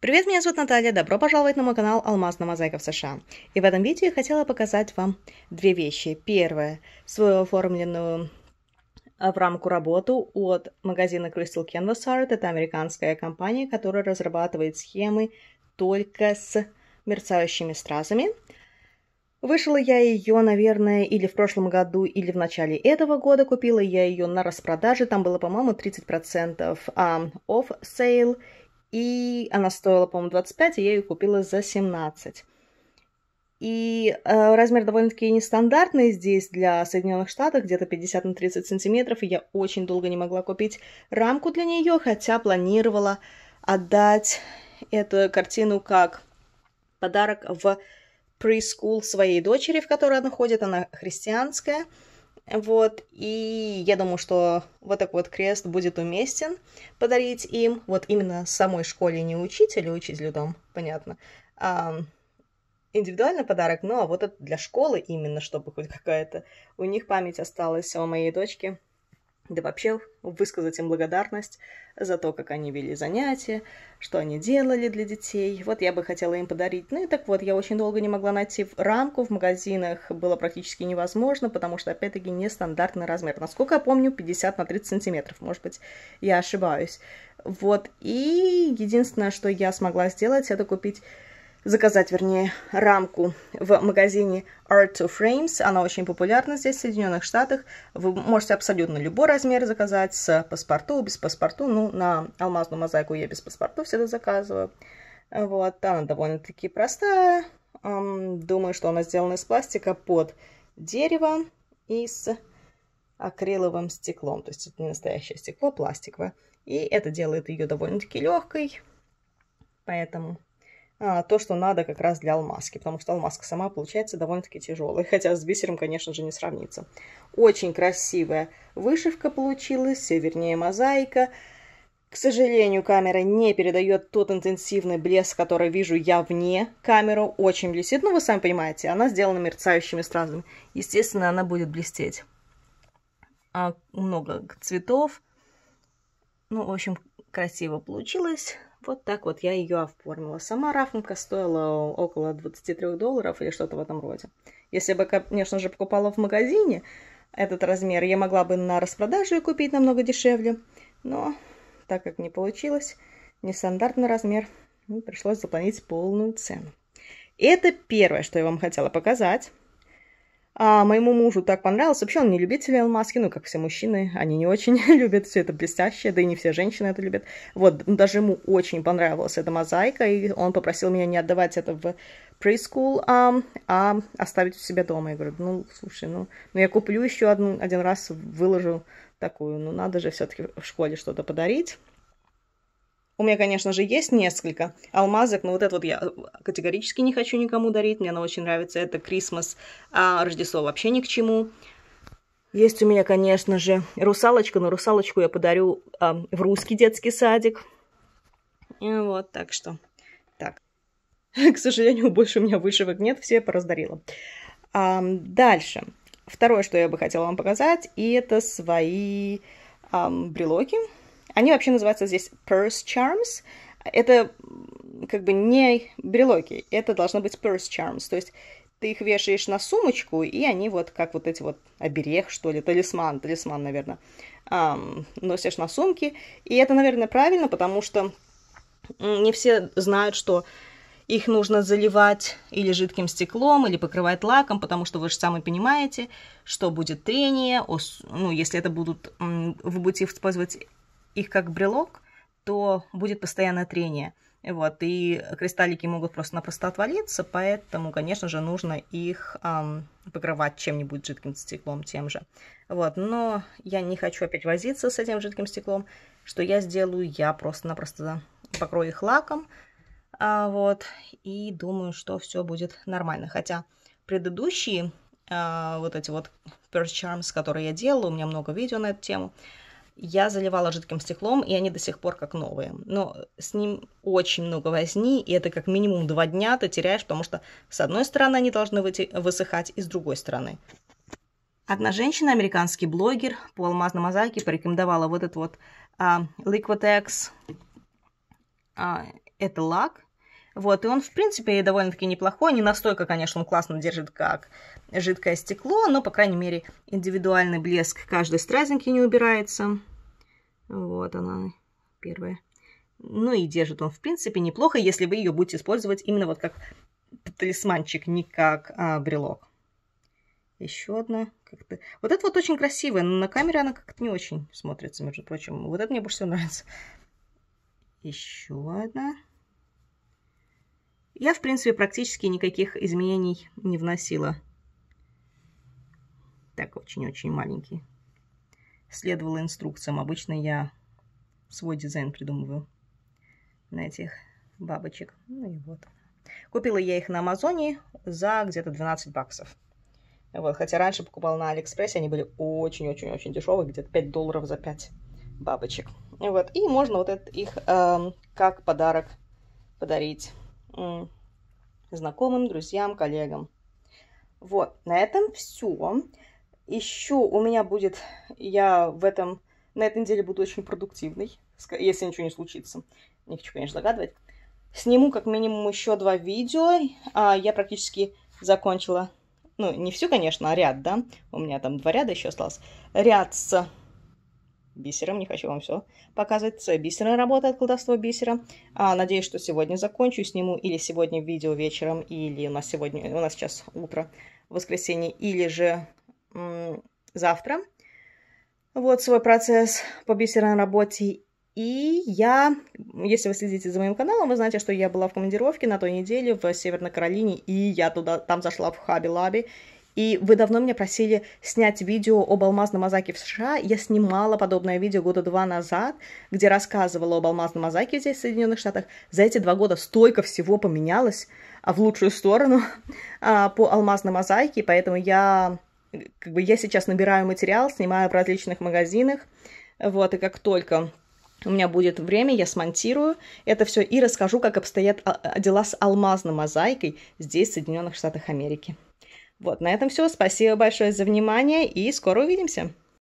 Привет, меня зовут Наталья, добро пожаловать на мой канал Алмаз на в США. И в этом видео я хотела показать вам две вещи. Первое, свою оформленную э, в рамку работу от магазина Crystal Canvas Art. Это американская компания, которая разрабатывает схемы только с мерцающими стразами. Вышла я ее, наверное, или в прошлом году, или в начале этого года. Купила я ее на распродаже. Там было, по-моему, 30% um, а, off sale. И она стоила, по-моему, 25, и а я ее купила за 17. И э, размер довольно-таки нестандартный здесь для Соединенных Штатов, где-то 50 на 30 сантиметров, и я очень долго не могла купить рамку для нее, хотя планировала отдать эту картину как подарок в прескул своей дочери, в которой она ходит, она христианская – вот, и я думаю, что вот такой вот крест будет уместен подарить им, вот именно самой школе, не учителю, а учителю там, понятно, а индивидуальный подарок, ну а вот это для школы именно, чтобы хоть какая-то у них память осталась о а моей дочке, да вообще высказать им благодарность за то, как они вели занятия, что они делали для детей. Вот я бы хотела им подарить. Ну и так вот, я очень долго не могла найти рамку в магазинах, было практически невозможно, потому что, опять-таки, нестандартный размер. Насколько я помню, 50 на 30 сантиметров, может быть, я ошибаюсь. Вот, и единственное, что я смогла сделать, это купить заказать, вернее, рамку в магазине Art2 Frames. Она очень популярна здесь, в Соединенных Штатах. Вы можете абсолютно любой размер заказать с паспорту, без паспорту. Ну, на алмазную мозаику я без паспорту всегда заказываю. Вот, она довольно-таки простая. Думаю, что она сделана из пластика под дерево и с акриловым стеклом. То есть это не настоящее стекло, пластиковое. И это делает ее довольно-таки легкой. Поэтому а, то, что надо как раз для алмазки, потому что алмазка сама получается довольно-таки тяжелая, хотя с бисером, конечно же, не сравнится. Очень красивая вышивка получилась, вернее мозаика. К сожалению, камера не передает тот интенсивный блеск, который вижу я вне. Камеру очень блестит, ну вы сами понимаете, она сделана мерцающими стразами. Естественно, она будет блестеть. А много цветов. Ну, в общем, красиво получилось. Вот так вот я ее оформила. Сама рафинка стоила около 23 долларов или что-то в этом роде. Если бы, конечно же, покупала в магазине этот размер, я могла бы на распродаже ее купить намного дешевле. Но так как не получилось, нестандартный размер, пришлось заплатить полную цену. Это первое, что я вам хотела показать. А моему мужу так понравилось. Вообще он не любитель Илон ну, как все мужчины, они не очень любят все это блестящее, да и не все женщины это любят. Вот, даже ему очень понравилась эта мозаика, и он попросил меня не отдавать это в preschool, а, а оставить у себя дома. Я говорю, ну, слушай, ну, ну я куплю еще один раз, выложу такую, ну, надо же все-таки в школе что-то подарить. У меня, конечно же, есть несколько алмазок, но вот этот вот я категорически не хочу никому дарить. Мне она очень нравится. Это Крисмас, а Рождество вообще ни к чему. Есть у меня, конечно же, русалочка, но русалочку я подарю э, в русский детский садик. И э, вот, так что. Так. К сожалению, больше у меня вышивок нет, все я пораздарила. А, дальше. Второе, что я бы хотела вам показать, и это свои а, брелоки. Они вообще называются здесь purse charms. Это как бы не брелоки, это должно быть purse charms, то есть ты их вешаешь на сумочку, и они вот как вот эти вот оберег, что ли, талисман, талисман, наверное, носишь на сумке. И это, наверное, правильно, потому что не все знают, что их нужно заливать или жидким стеклом, или покрывать лаком, потому что вы же сами понимаете, что будет трение, ну, если это будут, вы будете использовать их как брелок, то будет постоянное трение. Вот, и кристаллики могут просто-напросто отвалиться, поэтому, конечно же, нужно их эм, покрывать чем-нибудь жидким стеклом тем же. Вот, но я не хочу опять возиться с этим жидким стеклом. Что я сделаю? Я просто-напросто покрою их лаком, э, вот, и думаю, что все будет нормально. Хотя предыдущие э, вот эти вот Perch Charms, которые я делала, у меня много видео на эту тему, я заливала жидким стеклом, и они до сих пор как новые. Но с ним очень много возни, и это как минимум два дня ты теряешь, потому что с одной стороны они должны выйти, высыхать, и с другой стороны. Одна женщина, американский блогер по алмазной мозаике, порекомендовала вот этот вот а, Liquitex. А, это лак, вот, и он, в принципе, довольно-таки неплохой. Не настолько, конечно, он классно держит, как жидкое стекло, но, по крайней мере, индивидуальный блеск каждой стразинки не убирается. Вот она, первая. Ну и держит он, в принципе, неплохо, если вы ее будете использовать именно вот как талисманчик, не как а, брелок. Еще одна. Вот это вот очень красивая, но на камере она как-то не очень смотрится, между прочим. Вот это мне больше всего нравится. Еще одна. Я, в принципе, практически никаких изменений не вносила. Так, очень-очень маленький. Следовала инструкциям. Обычно я свой дизайн придумываю на этих бабочек. Ну и вот. Купила я их на Амазоне за где-то 12 баксов. Вот, хотя раньше покупала на Алиэкспрессе, они были очень-очень-очень дешевые, где-то 5 долларов за 5 бабочек. Вот, и можно вот это, их э, как подарок подарить знакомым, друзьям, коллегам. Вот, на этом все. Еще у меня будет, я в этом, на этой неделе буду очень продуктивной, если ничего не случится. Не хочу, конечно, загадывать. Сниму как минимум еще два видео. А, я практически закончила, ну, не всю, конечно, а ряд, да. У меня там два ряда еще осталось. Ряд с бисером. Не хочу вам все показывать. бисерная работа работает колдовство бисера. А, надеюсь, что сегодня закончу. Сниму или сегодня видео вечером, или у нас сегодня, у нас сейчас утро, воскресенье, или же завтра. Вот свой процесс по бисерной работе. И я, если вы следите за моим каналом, вы знаете, что я была в командировке на той неделе в Северной Каролине, и я туда, там зашла в Хаби Лаби, и вы давно меня просили снять видео об алмазном Азаке в США. Я снимала подобное видео года два назад, где рассказывала об алмазном Азаке здесь, в Соединенных Штатах. За эти два года столько всего поменялось а в лучшую сторону а, по алмазной мозаике, поэтому я как бы я сейчас набираю материал, снимаю в различных магазинах, вот, и как только у меня будет время, я смонтирую это все и расскажу, как обстоят а, а, дела с алмазной мозаикой здесь, в Соединенных Штатах Америки. Вот, на этом все. Спасибо большое за внимание и скоро увидимся.